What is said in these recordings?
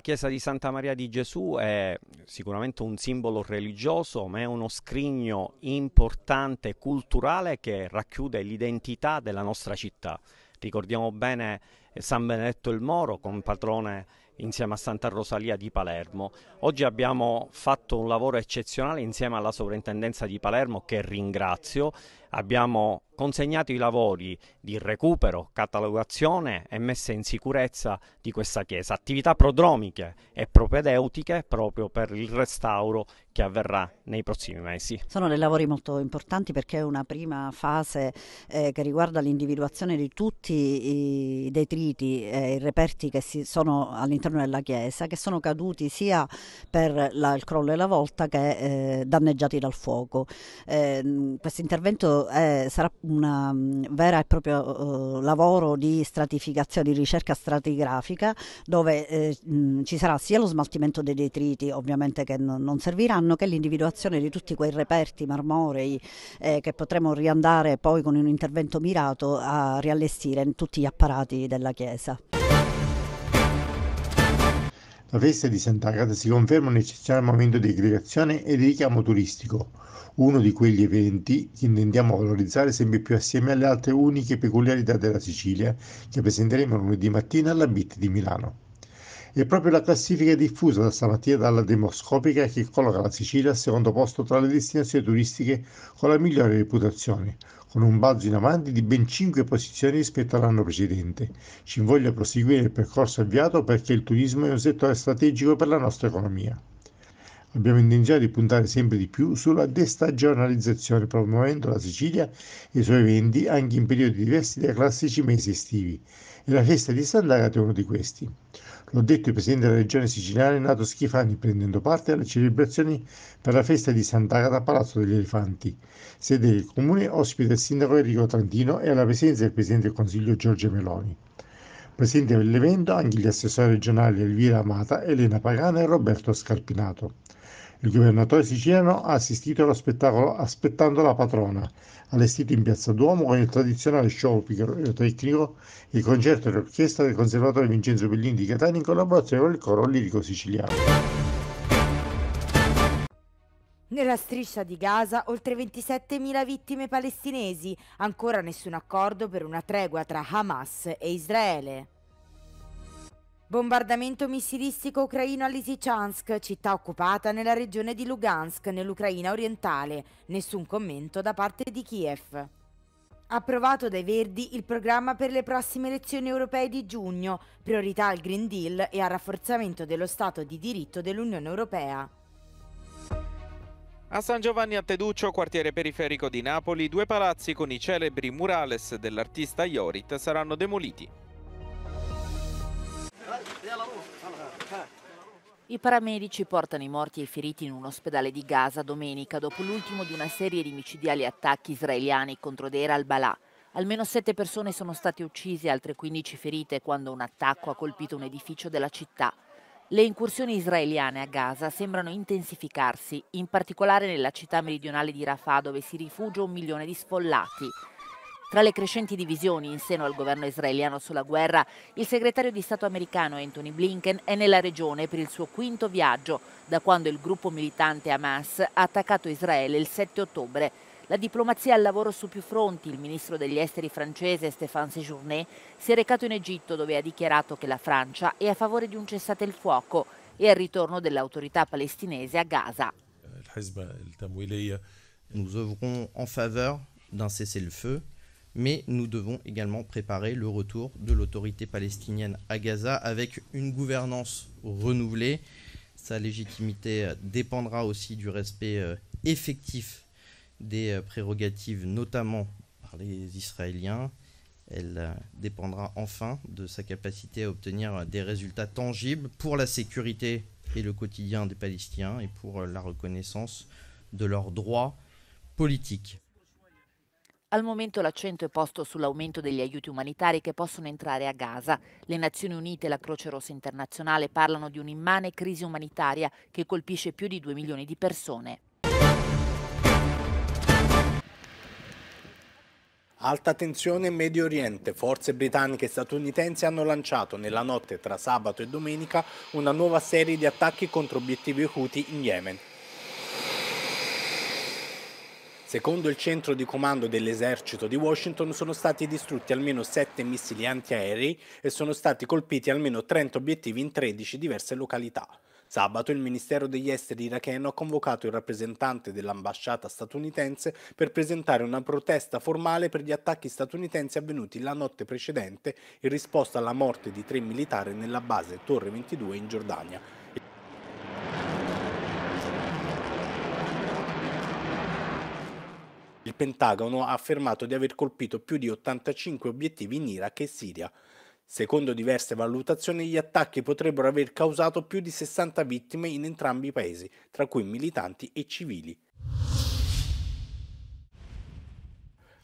la chiesa di Santa Maria di Gesù è sicuramente un simbolo religioso, ma è uno scrigno importante culturale che racchiude l'identità della nostra città. Ricordiamo bene eh, San Benedetto il Moro, con patrone insieme a Santa Rosalia di Palermo. Oggi abbiamo fatto un lavoro eccezionale insieme alla sovrintendenza di Palermo che ringrazio abbiamo consegnato i lavori di recupero, catalogazione e messa in sicurezza di questa chiesa, attività prodromiche e propedeutiche proprio per il restauro che avverrà nei prossimi mesi. Sono dei lavori molto importanti perché è una prima fase eh, che riguarda l'individuazione di tutti i detriti e eh, i reperti che sono all'interno della chiesa, che sono caduti sia per la, il crollo e la volta che eh, danneggiati dal fuoco. Eh, questo intervento è, sarà un vero e proprio eh, uh, uh, lavoro di stratificazione, di ricerca stratigrafica, dove eh, mh, ci sarà sia lo smaltimento dei detriti, ovviamente che non, non serviranno, che l'individuazione di tutti quei reperti marmorei eh, che potremo riandare poi con un intervento mirato a riallestire in tutti gli apparati della Chiesa. La festa di Sant'Agata si conferma un eccezionale momento di aggregazione e di richiamo turistico, uno di quegli eventi che intendiamo valorizzare sempre più assieme alle altre uniche peculiarità della Sicilia che presenteremo lunedì mattina alla BIT di Milano. È proprio la classifica diffusa da stamattina dalla Demoscopica che colloca la Sicilia al secondo posto tra le destinazioni turistiche con la migliore reputazione, con un balzo in avanti di ben 5 posizioni rispetto all'anno precedente. Ci invoglia proseguire il percorso avviato perché il turismo è un settore strategico per la nostra economia. Abbiamo intenzione di puntare sempre di più sulla destagionalizzazione, promuovendo la Sicilia e i suoi eventi anche in periodi diversi dai classici mesi estivi, e la festa di Sant'Agata è uno di questi. L'ho detto il presidente della regione siciliana Renato Schifani prendendo parte alle celebrazioni per la festa di Sant'Agata a Palazzo degli Elefanti. Sede del comune ospita il sindaco Enrico Trantino e alla presenza del presidente del consiglio Giorgio Meloni. Presenti all'evento anche gli assessori regionali Elvira Amata, Elena Pagana e Roberto Scarpinato. Il governatore siciliano ha assistito allo spettacolo Aspettando la patrona, allestito in Piazza Duomo con il tradizionale show pirotecnico e il concerto dell'orchestra del conservatore Vincenzo Bellini di Catania in collaborazione con il coro lirico siciliano. Nella striscia di Gaza oltre 27.000 vittime palestinesi, ancora nessun accordo per una tregua tra Hamas e Israele. Bombardamento missilistico ucraino a Lysychansk, città occupata nella regione di Lugansk, nell'Ucraina orientale. Nessun commento da parte di Kiev. Approvato dai Verdi il programma per le prossime elezioni europee di giugno, priorità al Green Deal e al rafforzamento dello Stato di diritto dell'Unione Europea. A San Giovanni a Teduccio, quartiere periferico di Napoli, due palazzi con i celebri murales dell'artista Iorit saranno demoliti. I paramedici portano i morti e i feriti in un ospedale di Gaza domenica dopo l'ultimo di una serie di micidiali attacchi israeliani contro Deir al-Balà. Almeno sette persone sono state uccise e altre 15 ferite quando un attacco ha colpito un edificio della città. Le incursioni israeliane a Gaza sembrano intensificarsi, in particolare nella città meridionale di Rafah dove si rifugia un milione di sfollati. Tra le crescenti divisioni in seno al governo israeliano sulla guerra, il segretario di Stato americano Anthony Blinken è nella regione per il suo quinto viaggio da quando il gruppo militante Hamas ha attaccato Israele il 7 ottobre. La diplomazia al lavoro su più fronti. Il ministro degli esteri francese Stéphane Séjourné si è recato in Egitto dove ha dichiarato che la Francia è a favore di un cessate il fuoco e al ritorno dell'autorità palestinese a Gaza. Euh, nous œuvrons en faveur d'un cessez-le-feu. mais nous devons également préparer le retour de l'autorité palestinienne à Gaza avec une gouvernance renouvelée. Sa légitimité euh, dépendra aussi du respect euh, effectif des euh, prérogatives, notamment par les Israéliens. Elle dépendra enfin de sa capacité à obtenir des résultats tangibles pour la sécurité et le quotidien des Palestiniens et pour la reconnaissance de leurs droits politiques. Al momento l'accento è posto sull'aumento degli aiuti umanitari che possono entrare a Gaza. Le Nazioni Unite e la Croce Rossa Internazionale parlano di un'immane crisi umanitaria che colpisce più di 2 milioni di persone. Alta tensione in Medio Oriente. Forze britanniche e statunitensi hanno lanciato nella notte tra sabato e domenica una nuova serie di attacchi contro obiettivi Houthi in Yemen. Secondo il centro di comando dell'esercito di Washington sono stati distrutti almeno 7 missili antiaerei e sono stati colpiti almeno 30 obiettivi in 13 diverse località. Sabato il Ministero degli Esteri iracheno ha convocato il rappresentante dell'ambasciata statunitense per presentare una protesta formale per gli attacchi statunitensi avvenuti la notte precedente in risposta alla morte di tre militari nella base Torre 22 in Giordania. Il Pentagono ha affermato di aver colpito più di 85 obiettivi in Iraq e Siria. Secondo diverse valutazioni, gli attacchi potrebbero aver causato più di 60 vittime in entrambi i paesi, tra cui militanti e civili.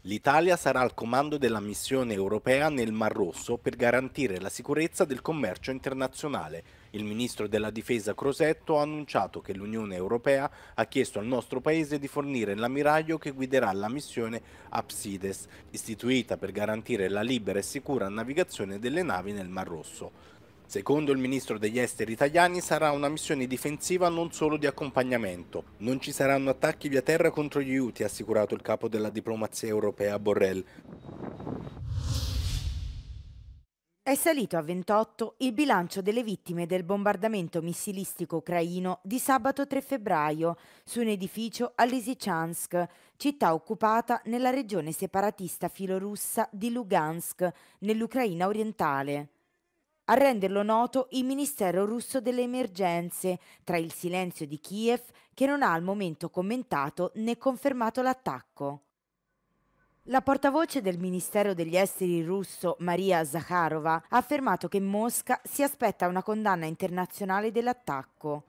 L'Italia sarà al comando della missione europea nel Mar Rosso per garantire la sicurezza del commercio internazionale. Il ministro della difesa Crosetto ha annunciato che l'Unione Europea ha chiesto al nostro paese di fornire l'ammiraglio che guiderà la missione Apsides, istituita per garantire la libera e sicura navigazione delle navi nel Mar Rosso. Secondo il ministro degli esteri italiani sarà una missione difensiva non solo di accompagnamento. Non ci saranno attacchi via terra contro gli UTI, ha assicurato il capo della diplomazia europea Borrell. È salito a 28 il bilancio delle vittime del bombardamento missilistico ucraino di sabato 3 febbraio su un edificio a Lysychansk, città occupata nella regione separatista filorussa di Lugansk, nell'Ucraina orientale. A renderlo noto il Ministero russo delle emergenze, tra il silenzio di Kiev che non ha al momento commentato né confermato l'attacco. La portavoce del Ministero degli Esteri russo Maria Zakharova ha affermato che Mosca si aspetta una condanna internazionale dell'attacco.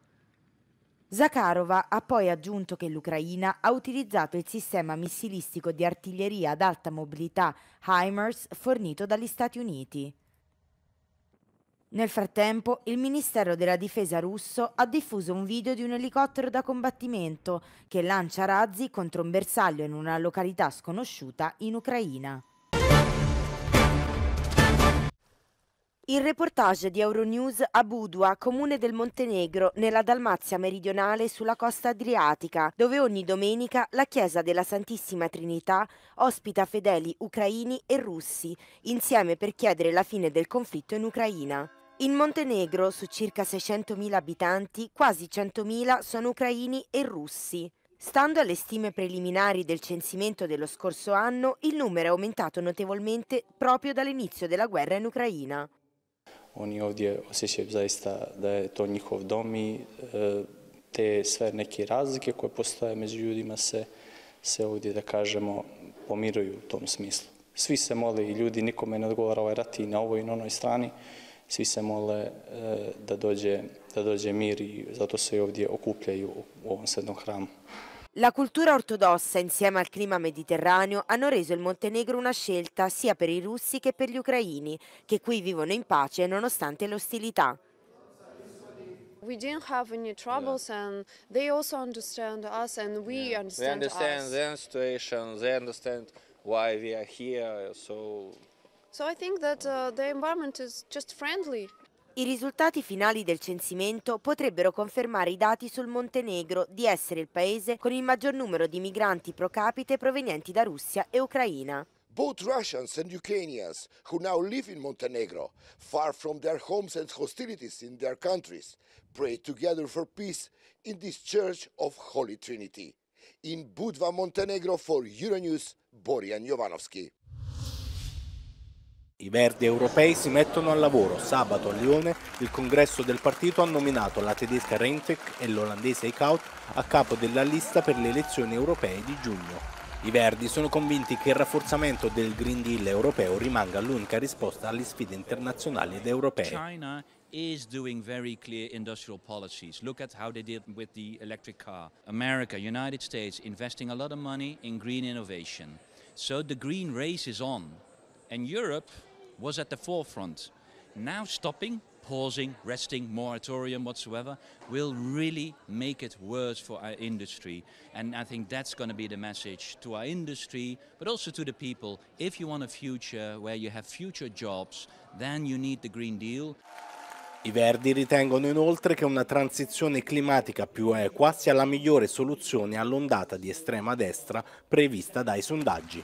Zakharova ha poi aggiunto che l'Ucraina ha utilizzato il sistema missilistico di artiglieria ad alta mobilità HIMARS fornito dagli Stati Uniti. Nel frattempo, il Ministero della Difesa russo ha diffuso un video di un elicottero da combattimento che lancia razzi contro un bersaglio in una località sconosciuta in Ucraina. Il reportage di Euronews a Budua, comune del Montenegro, nella Dalmazia meridionale sulla costa adriatica, dove ogni domenica la Chiesa della Santissima Trinità ospita fedeli ucraini e russi, insieme per chiedere la fine del conflitto in Ucraina. In Montenegro, su circa 600.000 abitanti, quasi 100.000 sono ucraini e russi. Stando alle stime preliminari del censimento dello scorso anno, il numero è aumentato notevolmente proprio dall'inizio della guerra in Ucraina. Oni ovdje osjećaju zaista da je to njihov dom i te sve neke razlike koje postoje među ljudima se, se ovdje, da kažemo, pomiruju u tom smislu. Svi se mole i ljudi, nikome ne odgovara ovaj rat i na ovoj i na onoj strani svi se mole e, da, dođe, da dođe mir i zato se i ovdje okupljaju u ovom srednom hramu. La cultura ortodossa insieme al clima mediterraneo hanno reso il Montenegro una scelta sia per i russi che per gli ucraini, che qui vivono in pace nonostante l'ostilità. we didn't have any troubles yeah. and they also understand us and we yeah. understand, they understand us. their situation they understand why we are here so Uh, I risultati finali del censimento potrebbero confermare i dati sul Montenegro di essere il paese con il maggior numero di migranti pro capite provenienti da Russia e Ucraina. Both Russians and Ukrainians who now live in Montenegro, far from their homes and hostilities in their countries, pray together for peace in this Church of Holy Trinity. In Budva, Montenegro for Euronews, Borjan Jovanovski. I verdi europei si mettono al lavoro. Sabato a Lione il congresso del partito ha nominato la tedesca Rentek e l'olandese Eickhout a capo della lista per le elezioni europee di giugno. I verdi sono convinti che il rafforzamento del Green Deal europeo rimanga l'unica risposta alle sfide internazionali ed europee. is doing very clear industrial policies. Look at how they did with the electric car. America, United States, investing a lot of money in green innovation. So the green race is on. And Europe was at the forefront. Now stopping, pausing, resting, moratorium whatsoever, will really make it worse for our industry. And I think that's going to be the message to our industry, but also to the people. If you want a future where you have future jobs, then you need the Green Deal. I Verdi ritengono inoltre che una transizione climatica più equa sia la migliore soluzione all'ondata di estrema destra prevista dai sondaggi.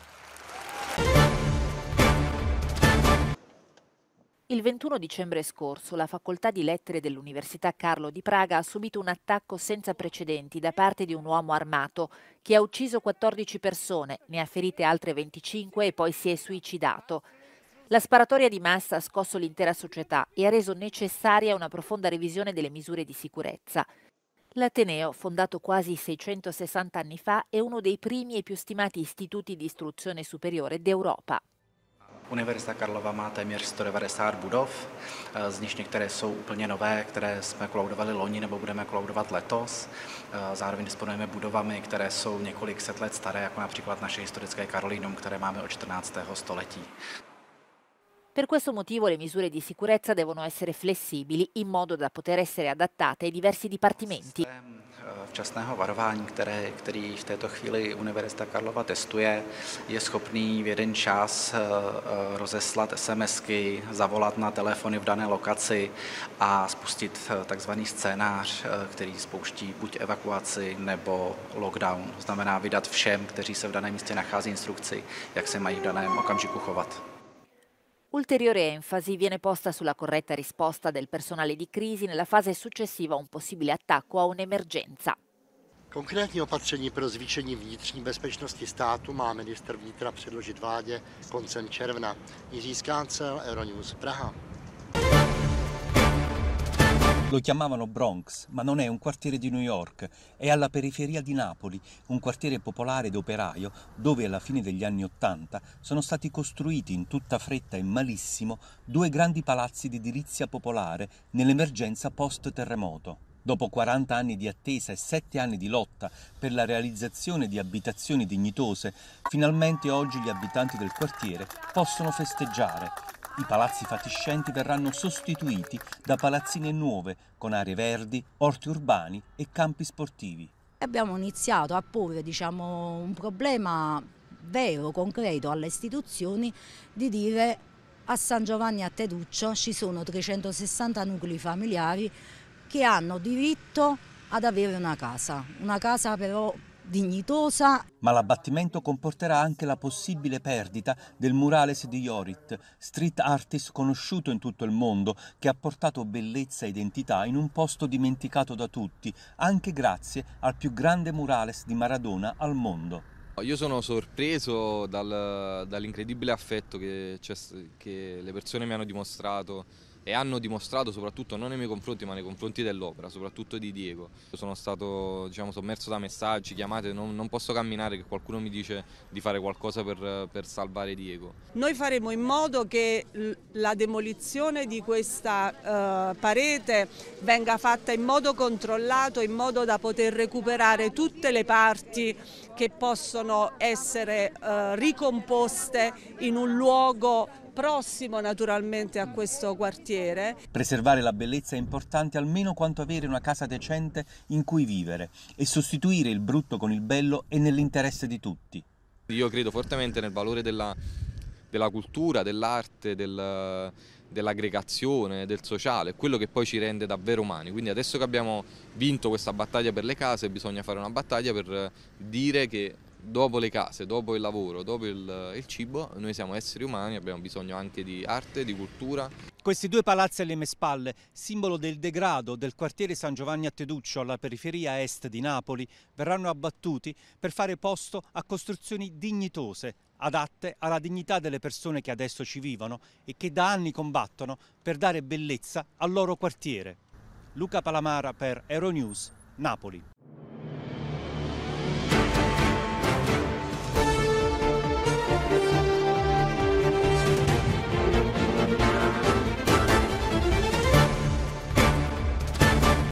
Il 21 dicembre scorso la Facoltà di Lettere dell'Università Carlo di Praga ha subito un attacco senza precedenti da parte di un uomo armato che ha ucciso 14 persone, ne ha ferite altre 25 e poi si è suicidato. La sparatoria di massa ha scosso l'intera società e ha reso necessaria una profonda revisione delle misure di sicurezza. L'Ateneo, fondato quasi 660 anni fa, è uno dei primi e più stimati istituti di istruzione superiore d'Europa. Univerzita Karlova má téměř 190 budov, eh, z nich některé jsou úplně nové, které jsme kolaudovali loni nebo budeme kolaudovat letos. Eh, zároveň disponujeme budovami, které jsou několik set let staré, jako například naše historické Karolínum, které máme od 14. století. Per questo motivo le misure di sicurezza devono essere flessibili in modo da poter essere adattate ai diversi dipartimenti. Eh, včasného varování, které, který v této chvíli Univerzita Karlova testuje, je schopný v jeden čas eh, eh, rozeslat SMSky, zavolat na telefony v dané lokaci a spustit takzvaný scénář, který spouští buď evakuaci nebo lockdown. Znamená vydat všem, kteří se v daném místě nachází instrukci, jak se mají v daném okamžiku chovat. Ulteriore enfasi viene posta sulla corretta risposta del personale di crisi nella fase successiva a un possibile attacco attacku a un'emergenca. Konkrétní opatření pro zvýšení vnitřní bezpečnosti státu má ministr vnitra předložit vládě koncem června. Jiří Skáncel, Euronews Praha. Lo chiamavano Bronx, ma non è un quartiere di New York, è alla periferia di Napoli, un quartiere popolare ed operaio dove alla fine degli anni Ottanta sono stati costruiti in tutta fretta e malissimo due grandi palazzi di edilizia popolare nell'emergenza post-terremoto. Dopo 40 anni di attesa e 7 anni di lotta per la realizzazione di abitazioni dignitose, finalmente oggi gli abitanti del quartiere possono festeggiare i palazzi fatiscenti verranno sostituiti da palazzine nuove con aree verdi, orti urbani e campi sportivi. Abbiamo iniziato a porre diciamo, un problema vero, concreto alle istituzioni di dire a San Giovanni a Teduccio ci sono 360 nuclei familiari che hanno diritto ad avere una casa, una casa però dignitosa. Ma l'abbattimento comporterà anche la possibile perdita del murales di Iorit, street artist conosciuto in tutto il mondo, che ha portato bellezza e identità in un posto dimenticato da tutti, anche grazie al più grande murales di Maradona al mondo. Io sono sorpreso dal, dall'incredibile affetto che, cioè, che le persone mi hanno dimostrato e hanno dimostrato soprattutto non nei miei confronti ma nei confronti dell'opera, soprattutto di Diego. Sono stato diciamo, sommerso da messaggi, chiamate, non, non, posso camminare che qualcuno mi dice di fare qualcosa per, per salvare Diego. Noi faremo in modo che la demolizione di questa uh, parete venga fatta in modo controllato, in modo da poter recuperare tutte le parti che possono essere uh, ricomposte in un luogo prossimo naturalmente a questo quartiere. Preservare la bellezza è importante almeno quanto avere una casa decente in cui vivere e sostituire il brutto con il bello è nell'interesse di tutti. Io credo fortemente nel valore della, della cultura, dell'arte, del, dell'aggregazione, del sociale, quello che poi ci rende davvero umani. Quindi adesso che abbiamo vinto questa battaglia per le case bisogna fare una battaglia per dire che dopo le case, dopo il lavoro, dopo il, il, cibo, noi siamo esseri umani, abbiamo bisogno anche di arte, di cultura. Questi due palazzi alle mie spalle, simbolo del degrado del quartiere San Giovanni a Teduccio alla periferia est di Napoli, verranno abbattuti per fare posto a costruzioni dignitose, adatte alla dignità delle persone che adesso ci vivono e che da anni combattono per dare bellezza al loro quartiere. Luca Palamara per Euronews, Napoli.